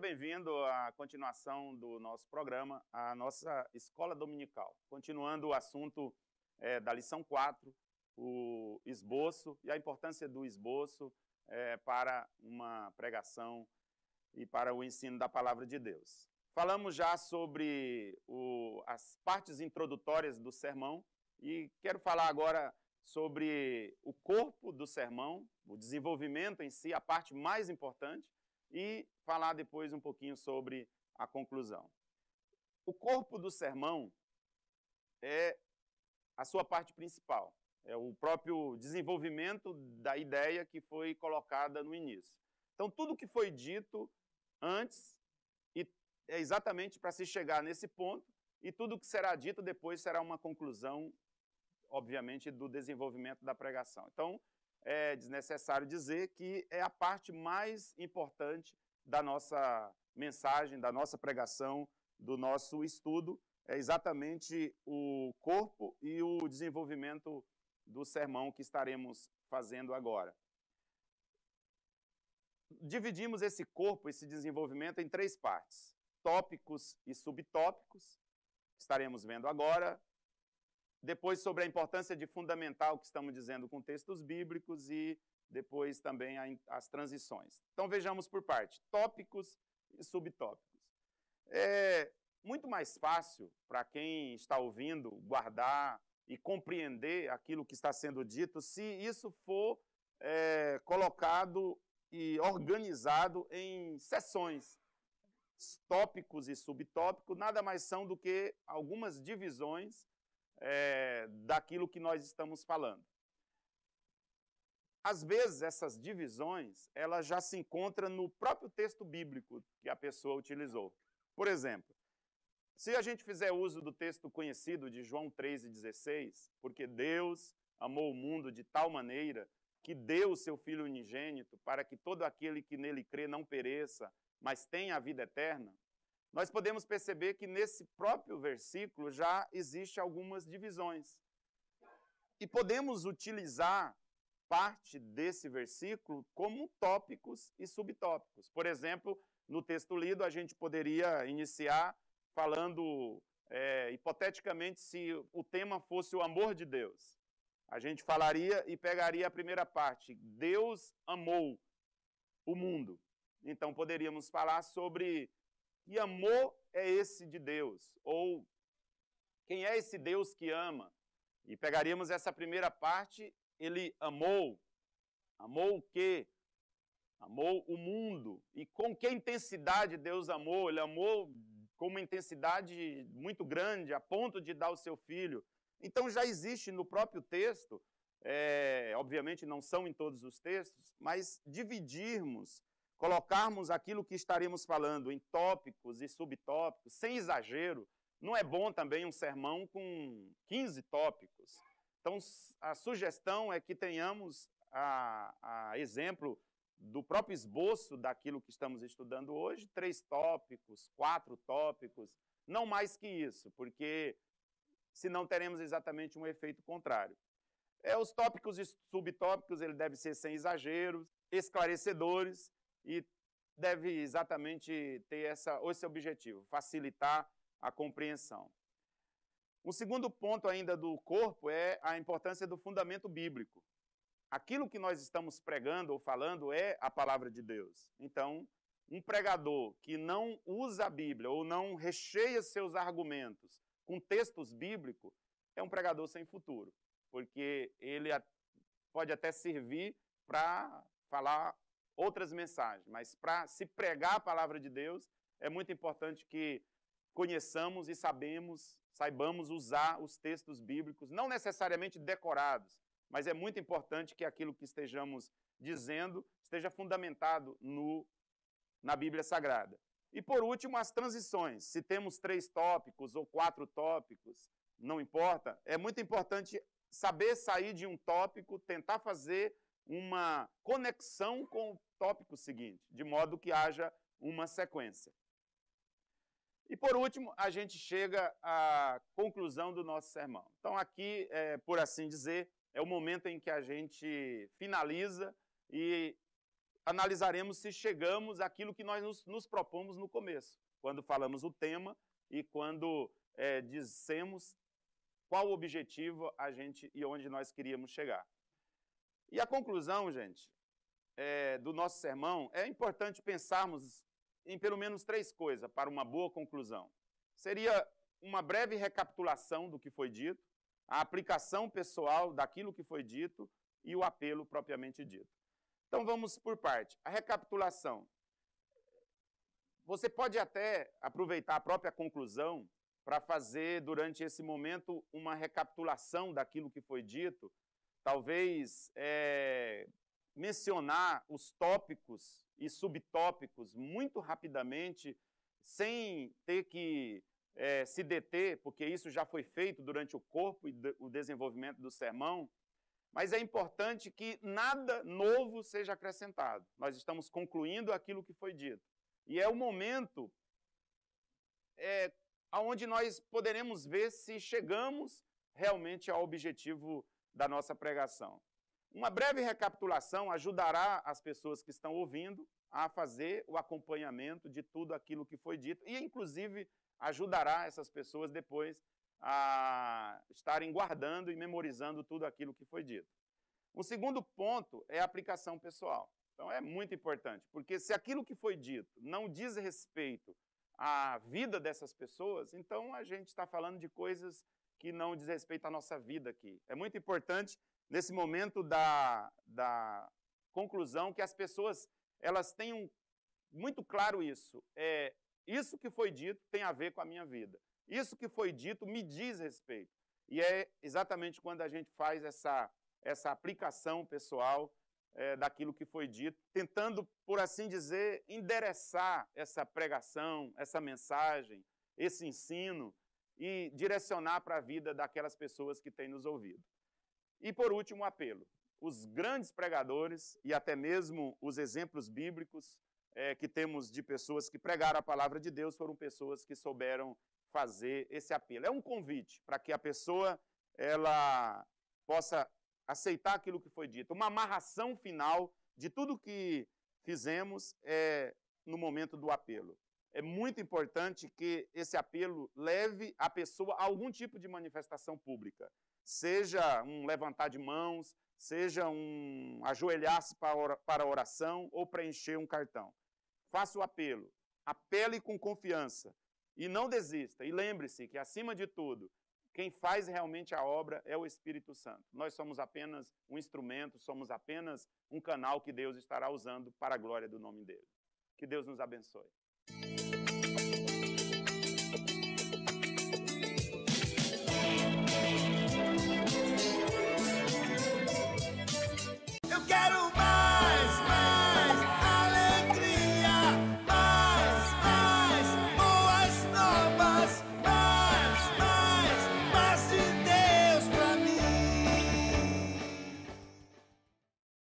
Seja bem-vindo à continuação do nosso programa, a nossa Escola Dominical. Continuando o assunto é, da lição 4, o esboço e a importância do esboço é, para uma pregação e para o ensino da palavra de Deus. Falamos já sobre o, as partes introdutórias do sermão e quero falar agora sobre o corpo do sermão, o desenvolvimento em si, a parte mais importante, e falar depois um pouquinho sobre a conclusão. O corpo do sermão é a sua parte principal, é o próprio desenvolvimento da ideia que foi colocada no início. Então, tudo que foi dito antes é exatamente para se chegar nesse ponto, e tudo que será dito depois será uma conclusão, obviamente, do desenvolvimento da pregação. Então, é desnecessário dizer que é a parte mais importante da nossa mensagem, da nossa pregação, do nosso estudo, é exatamente o corpo e o desenvolvimento do sermão que estaremos fazendo agora. Dividimos esse corpo, esse desenvolvimento, em três partes: tópicos e subtópicos, estaremos vendo agora, depois sobre a importância de fundamentar o que estamos dizendo com textos bíblicos e depois também as transições. Então vejamos por parte, tópicos e subtópicos. É muito mais fácil para quem está ouvindo guardar e compreender aquilo que está sendo dito se isso for é, colocado e organizado em sessões Tópicos e subtópicos nada mais são do que algumas divisões é, daquilo que nós estamos falando. Às vezes, essas divisões, ela já se encontram no próprio texto bíblico que a pessoa utilizou. Por exemplo, se a gente fizer uso do texto conhecido de João 3,16, porque Deus amou o mundo de tal maneira que deu o seu Filho unigênito para que todo aquele que nele crê não pereça, mas tenha a vida eterna, nós podemos perceber que nesse próprio versículo já existe algumas divisões. E podemos utilizar parte desse versículo como tópicos e subtópicos. Por exemplo, no texto lido, a gente poderia iniciar falando, é, hipoteticamente, se o tema fosse o amor de Deus. A gente falaria e pegaria a primeira parte: Deus amou o mundo. Então, poderíamos falar sobre que amor é esse de Deus? Ou quem é esse Deus que ama? E pegaríamos essa primeira parte, ele amou. Amou o quê? Amou o mundo. E com que intensidade Deus amou? Ele amou com uma intensidade muito grande, a ponto de dar o seu filho. Então já existe no próprio texto, é, obviamente não são em todos os textos, mas dividirmos colocarmos aquilo que estaremos falando em tópicos e subtópicos, sem exagero, não é bom também um sermão com 15 tópicos. Então, a sugestão é que tenhamos a, a exemplo do próprio esboço daquilo que estamos estudando hoje, três tópicos, quatro tópicos, não mais que isso, porque senão teremos exatamente um efeito contrário. É, os tópicos e subtópicos ele deve ser sem exageros, esclarecedores, e deve exatamente ter essa, esse objetivo, facilitar a compreensão. Um segundo ponto ainda do corpo é a importância do fundamento bíblico. Aquilo que nós estamos pregando ou falando é a palavra de Deus. Então, um pregador que não usa a Bíblia ou não recheia seus argumentos com textos bíblicos é um pregador sem futuro, porque ele pode até servir para falar outras mensagens, mas para se pregar a palavra de Deus, é muito importante que conheçamos e sabemos, saibamos usar os textos bíblicos, não necessariamente decorados, mas é muito importante que aquilo que estejamos dizendo esteja fundamentado no, na Bíblia Sagrada. E por último, as transições. Se temos três tópicos ou quatro tópicos, não importa, é muito importante saber sair de um tópico, tentar fazer uma conexão com o tópico seguinte, de modo que haja uma sequência. E por último, a gente chega à conclusão do nosso sermão. Então, aqui, é, por assim dizer, é o momento em que a gente finaliza e analisaremos se chegamos àquilo que nós nos, nos propomos no começo, quando falamos o tema e quando é, dissemos qual o objetivo a gente e onde nós queríamos chegar. E a conclusão, gente, é, do nosso sermão, é importante pensarmos em pelo menos três coisas para uma boa conclusão. Seria uma breve recapitulação do que foi dito, a aplicação pessoal daquilo que foi dito e o apelo propriamente dito. Então vamos por parte. A recapitulação. Você pode até aproveitar a própria conclusão para fazer durante esse momento uma recapitulação daquilo que foi dito talvez é, mencionar os tópicos e subtópicos muito rapidamente, sem ter que é, se deter, porque isso já foi feito durante o corpo e o desenvolvimento do sermão. Mas é importante que nada novo seja acrescentado. Nós estamos concluindo aquilo que foi dito. E é o momento é, onde nós poderemos ver se chegamos realmente ao objetivo da nossa pregação. Uma breve recapitulação ajudará as pessoas que estão ouvindo a fazer o acompanhamento de tudo aquilo que foi dito e, inclusive, ajudará essas pessoas depois a estarem guardando e memorizando tudo aquilo que foi dito. O segundo ponto é a aplicação pessoal. Então é muito importante, porque se aquilo que foi dito não diz respeito a vida dessas pessoas, então a gente está falando de coisas que não diz respeito à nossa vida aqui. É muito importante nesse momento da, da conclusão que as pessoas elas tenham muito claro isso. É isso que foi dito tem a ver com a minha vida. Isso que foi dito me diz respeito. E é exatamente quando a gente faz essa essa aplicação pessoal é, daquilo que foi dito, tentando, por assim dizer, endereçar essa pregação, essa mensagem, esse ensino e direcionar para a vida daquelas pessoas que têm nos ouvido. E por último, apelo. Os grandes pregadores e até mesmo os exemplos bíblicos é, que temos de pessoas que pregaram a palavra de Deus foram pessoas que souberam fazer esse apelo. É um convite para que a pessoa ela possa aceitar aquilo que foi dito. Uma amarração final de tudo que fizemos é, no momento do apelo. É muito importante que esse apelo leve a pessoa a algum tipo de manifestação pública, seja um levantar de mãos, seja um ajoelhar-se para oração ou preencher um cartão. Faça o apelo, apele com confiança e não desista. E lembre-se que, acima de tudo, quem faz realmente a obra é o Espírito Santo. Nós somos apenas um instrumento, somos apenas um canal que Deus estará usando para a glória do nome dele. Que Deus nos abençoe. Eu quero